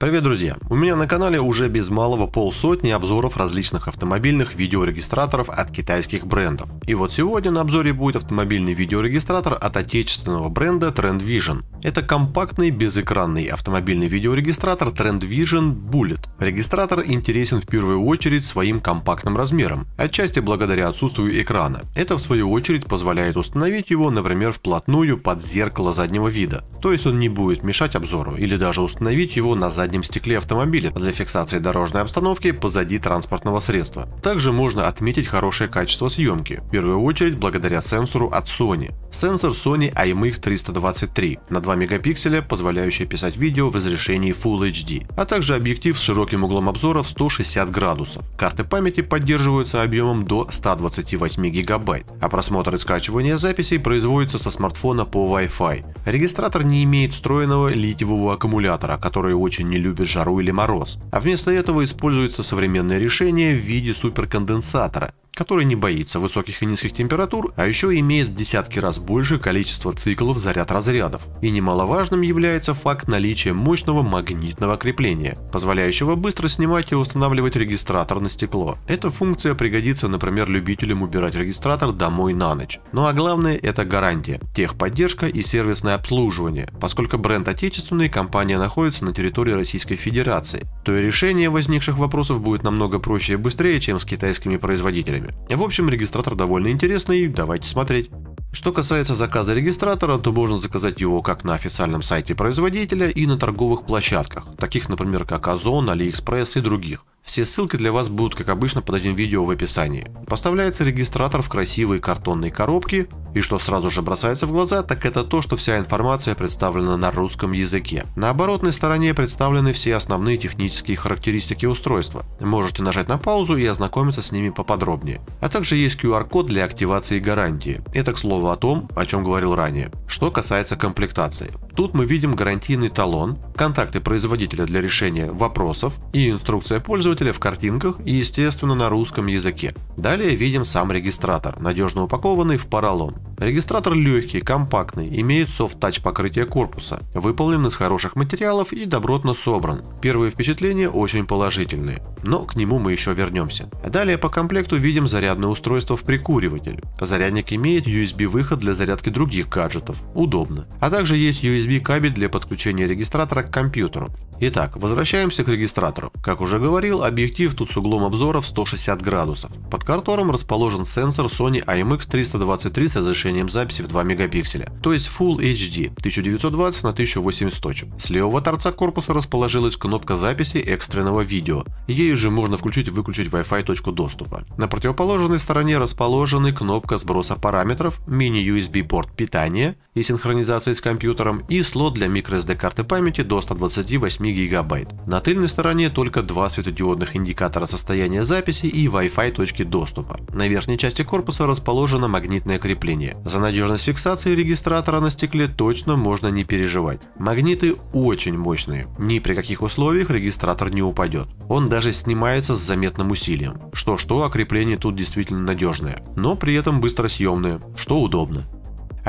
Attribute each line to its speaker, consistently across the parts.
Speaker 1: Привет, друзья! У меня на канале уже без малого полсотни обзоров различных автомобильных видеорегистраторов от китайских брендов. И вот сегодня на обзоре будет автомобильный видеорегистратор от отечественного бренда Trend Vision. Это компактный безэкранный автомобильный видеорегистратор Trendvision Bullet. Регистратор интересен в первую очередь своим компактным размером, отчасти благодаря отсутствию экрана. Это в свою очередь позволяет установить его, например, вплотную под зеркало заднего вида, то есть он не будет мешать обзору, или даже установить его на заднем стекле автомобиля для фиксации дорожной обстановки позади транспортного средства. Также можно отметить хорошее качество съемки, в первую очередь благодаря сенсору от Sony. Сенсор Sony IMX323 на 2 мегапикселя, позволяющая писать видео в разрешении Full HD, а также объектив с широким углом обзора в 160 градусов. Карты памяти поддерживаются объемом до 128 гигабайт, а просмотр и скачивание записей производится со смартфона по Wi-Fi. Регистратор не имеет встроенного литиевого аккумулятора, который очень не любит жару или мороз, а вместо этого используется современное решение в виде суперконденсатора, который не боится высоких и низких температур, а еще имеет в десятки раз больше количество циклов заряд-разрядов. И немаловажным является факт наличия мощного магнитного крепления, позволяющего быстро снимать и устанавливать регистратор на стекло. Эта функция пригодится, например, любителям убирать регистратор домой на ночь. Ну а главное это гарантия, техподдержка и сервисное обслуживание, поскольку бренд отечественный, компания находится на территории Российской Федерации, то и решение возникших вопросов будет намного проще и быстрее, чем с китайскими производителями далее. В общем, регистратор довольно интересный, давайте смотреть. Что касается заказа регистратора, то можно заказать его как на официальном сайте производителя и на торговых площадках, таких, например, как Озон, Алиэкспресс и других. Все ссылки для вас будут, как обычно, под этим видео в описании. Поставляется регистратор в красивой картонной коробке, и что сразу же бросается в глаза, так это то, что вся информация представлена на русском языке. На оборотной стороне представлены все основные технические характеристики устройства. Можете нажать на паузу и ознакомиться с ними поподробнее. А также есть QR-код для активации гарантии. Это, к слову, о том, о чем говорил ранее. Что касается комплектации. Тут мы видим гарантийный талон, контакты производителя для решения вопросов и инструкция пользователя в картинках и, естественно, на русском языке. Далее видим сам регистратор, надежно упакованный в поролон. Регистратор легкий, компактный, имеет софт-тач покрытие корпуса, выполнен из хороших материалов и добротно собран. Первые впечатления очень положительные, но к нему мы еще вернемся. Далее по комплекту видим зарядное устройство в прикуриватель. Зарядник имеет USB-выход для зарядки других гаджетов, удобно. А также есть USB-кабель для подключения регистратора к компьютеру. Итак, возвращаемся к регистратору. Как уже говорил, объектив тут с углом обзора в 160 градусов, под которым расположен сенсор Sony IMX323 CZ6 разрешением записи в 2 мегапикселя, то есть Full HD 1920 на 1080 точек. С левого торца корпуса расположилась кнопка записи экстренного видео, ею же можно включить и выключить Wi-Fi точку доступа. На противоположной стороне расположены кнопка сброса параметров, мини-USB порт питания и синхронизации с компьютером и слот для microSD карты памяти до 128 гигабайт. На тыльной стороне только два светодиодных индикатора состояния записи и Wi-Fi точки доступа. На верхней части корпуса расположено магнитное крепление. За надежность фиксации регистратора на стекле точно можно не переживать. Магниты очень мощные, ни при каких условиях регистратор не упадет. Он даже снимается с заметным усилием. Что-что, а крепление тут действительно надежное, но при этом быстро съемное. что удобно.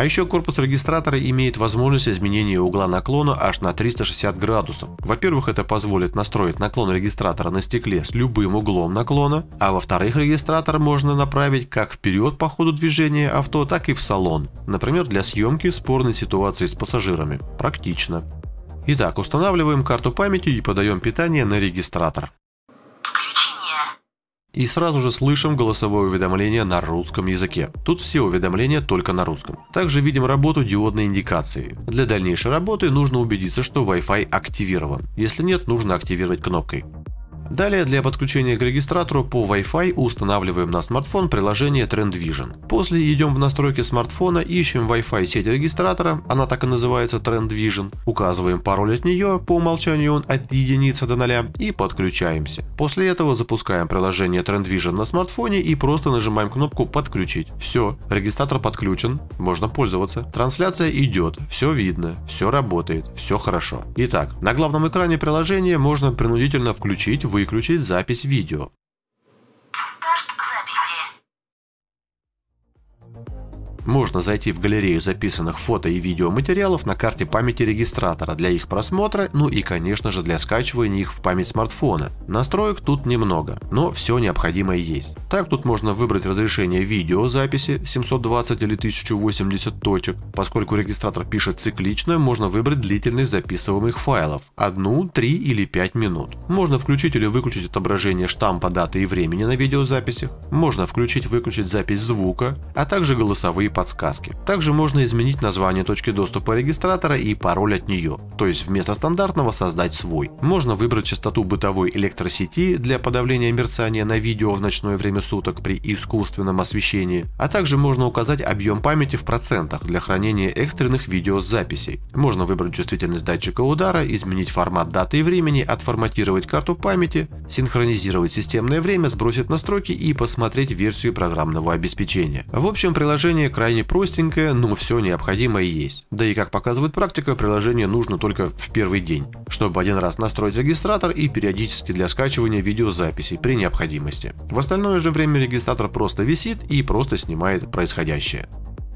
Speaker 1: А еще корпус регистратора имеет возможность изменения угла наклона аж на 360 градусов. Во-первых, это позволит настроить наклон регистратора на стекле с любым углом наклона, а во-вторых, регистратор можно направить как вперед по ходу движения авто, так и в салон, например, для съемки спорной ситуации с пассажирами. Практично. Итак, устанавливаем карту памяти и подаем питание на регистратор. И сразу же слышим голосовое уведомление на русском языке. Тут все уведомления только на русском. Также видим работу диодной индикации. Для дальнейшей работы нужно убедиться, что Wi-Fi активирован. Если нет, нужно активировать кнопкой. Далее для подключения к регистратору по Wi-Fi устанавливаем на смартфон приложение TrendVision. После идем в настройки смартфона, ищем Wi-Fi сеть регистратора, она так и называется TrendVision, указываем пароль от нее, по умолчанию он от единицы до 0 и подключаемся. После этого запускаем приложение TrendVision на смартфоне и просто нажимаем кнопку «Подключить». Все, регистратор подключен, можно пользоваться. Трансляция идет, все видно, все работает, все хорошо. Итак, на главном экране приложения можно принудительно включить, вы выключить запись видео. Можно зайти в галерею записанных фото и видеоматериалов на карте памяти регистратора для их просмотра, ну и конечно же для скачивания их в память смартфона. Настроек тут немного, но все необходимое есть. Так тут можно выбрать разрешение видеозаписи 720 или 1080 точек. Поскольку регистратор пишет циклично, можно выбрать длительность записываемых файлов – 1, 3 или 5 минут. Можно включить или выключить отображение штампа даты и времени на видеозаписях, можно включить-выключить запись звука, а также голосовые подсказки. Также можно изменить название точки доступа регистратора и пароль от нее, то есть вместо стандартного создать свой. Можно выбрать частоту бытовой электросети для подавления мерцания на видео в ночное время суток при искусственном освещении, а также можно указать объем памяти в процентах для хранения экстренных видеозаписей. Можно выбрать чувствительность датчика удара, изменить формат даты и времени, отформатировать карту памяти, синхронизировать системное время, сбросить настройки и посмотреть версию программного обеспечения. В общем, приложение крайне простенькое, но все необходимое есть. Да и как показывает практика, приложение нужно только в первый день, чтобы один раз настроить регистратор и периодически для скачивания видеозаписей при необходимости. В остальное же время регистратор просто висит и просто снимает происходящее.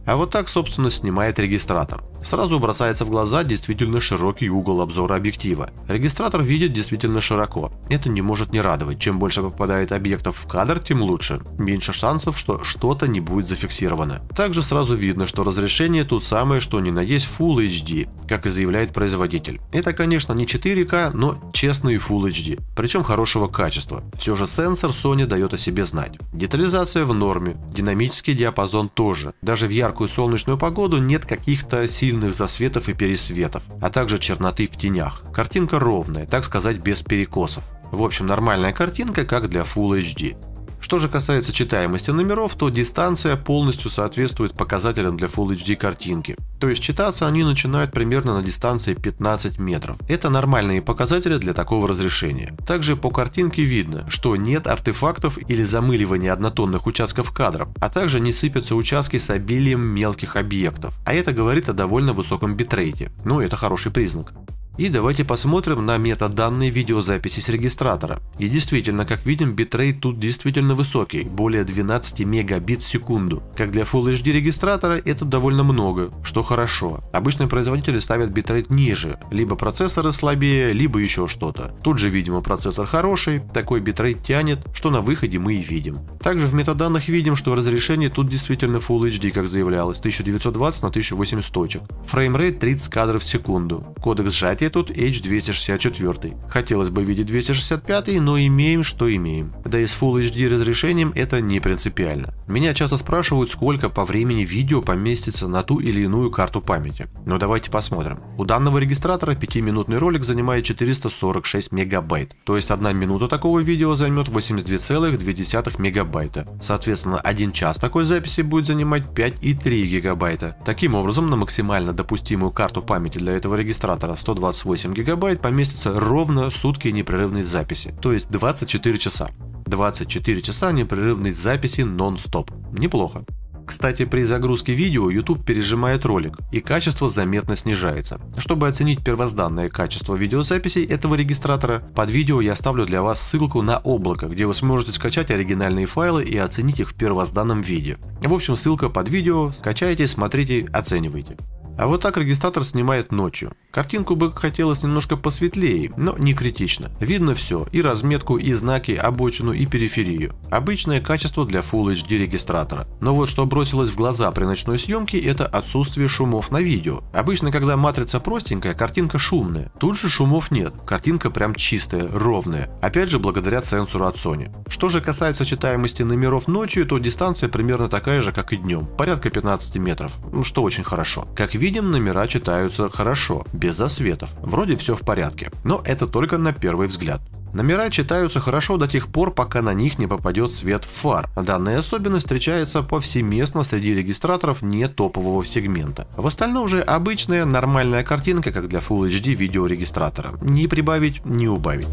Speaker 1: А вот так, собственно, снимает регистратор. Сразу бросается в глаза действительно широкий угол обзора объектива. Регистратор видит действительно широко. Это не может не радовать. Чем больше попадает объектов в кадр, тем лучше. Меньше шансов, что что-то не будет зафиксировано. Также сразу видно, что разрешение тут самое, что ни на есть Full HD, как и заявляет производитель. Это, конечно, не 4К, но честный Full HD, причем хорошего качества. Все же сенсор Sony дает о себе знать. Детализация в норме, динамический диапазон тоже. Даже в ярком жаркую солнечную погоду нет каких-то сильных засветов и пересветов, а также черноты в тенях. Картинка ровная, так сказать, без перекосов. В общем, нормальная картинка, как для Full HD. Что же касается читаемости номеров, то дистанция полностью соответствует показателям для Full HD картинки. То есть читаться они начинают примерно на дистанции 15 метров. Это нормальные показатели для такого разрешения. Также по картинке видно, что нет артефактов или замыливания однотонных участков кадров, а также не сыпятся участки с обилием мелких объектов. А это говорит о довольно высоком битрейте. Ну это хороший признак. И давайте посмотрим на метаданные видеозаписи с регистратора. И действительно, как видим, битрейт тут действительно высокий, более 12 мегабит в секунду. Как для Full HD регистратора это довольно много, что хорошо. Обычно производители ставят битрейт ниже, либо процессоры слабее, либо еще что-то. Тут же, видимо, процессор хороший, такой битрейт тянет, что на выходе мы и видим. Также в метаданных видим, что разрешение тут действительно Full HD, как заявлялось, 1920 на 1080 точек. Фреймрейт 30 кадров в секунду. Кодекс сжатия все тут H264. Хотелось бы видеть 265, но имеем, что имеем. Да и с Full HD разрешением это не принципиально. Меня часто спрашивают, сколько по времени видео поместится на ту или иную карту памяти. Но давайте посмотрим. У данного регистратора 5-минутный ролик занимает 446 мегабайт. То есть одна минута такого видео займет 82,2 мегабайта. Соответственно, один час такой записи будет занимать 5,3 гигабайта. Таким образом, на максимально допустимую карту памяти для этого регистратора 120 с 8 гигабайт поместится ровно сутки непрерывной записи, то есть 24 часа. 24 часа непрерывной записи нон-стоп. Неплохо. Кстати, при загрузке видео YouTube пережимает ролик, и качество заметно снижается. Чтобы оценить первозданное качество видеозаписей этого регистратора, под видео я оставлю для вас ссылку на облако, где вы сможете скачать оригинальные файлы и оценить их в первозданном виде. В общем, ссылка под видео, скачайте, смотрите, оценивайте. А вот так регистратор снимает ночью. Картинку бы хотелось немножко посветлее, но не критично. Видно все, и разметку, и знаки, обочину, и периферию. Обычное качество для Full HD регистратора. Но вот что бросилось в глаза при ночной съемке, это отсутствие шумов на видео. Обычно, когда матрица простенькая, картинка шумная. Тут же шумов нет, картинка прям чистая, ровная. Опять же, благодаря сенсору от Sony. Что же касается читаемости номеров ночью, то дистанция примерно такая же, как и днем, порядка 15 метров, что очень хорошо. Как видим, номера читаются хорошо, без засветов. Вроде все в порядке, но это только на первый взгляд. Номера читаются хорошо до тех пор, пока на них не попадет свет фар. Данная особенность встречается повсеместно среди регистраторов не топового сегмента. В остальном же обычная нормальная картинка, как для Full HD видеорегистратора. Не прибавить, не убавить.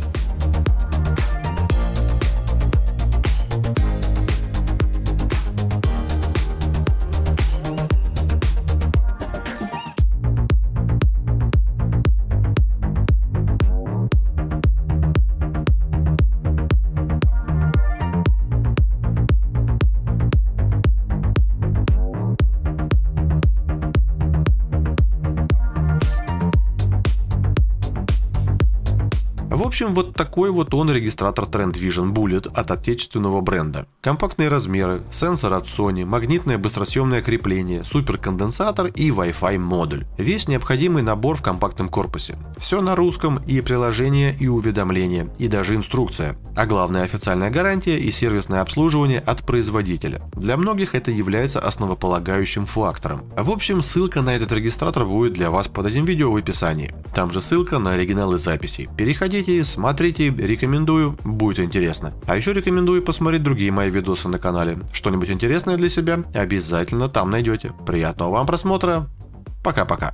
Speaker 1: общем, вот такой вот он регистратор Trend Vision Bullet от отечественного бренда. Компактные размеры, сенсор от Sony, магнитное быстросъемное крепление, суперконденсатор и Wi-Fi модуль. Весь необходимый набор в компактном корпусе. Все на русском, и приложение, и уведомления, и даже инструкция. А главное официальная гарантия и сервисное обслуживание от производителя. Для многих это является основополагающим фактором. В общем, ссылка на этот регистратор будет для вас под этим видео в описании. Там же ссылка на оригиналы записей. Переходите смотрите, рекомендую, будет интересно. А еще рекомендую посмотреть другие мои видосы на канале. Что-нибудь интересное для себя обязательно там найдете. Приятного вам просмотра. Пока-пока.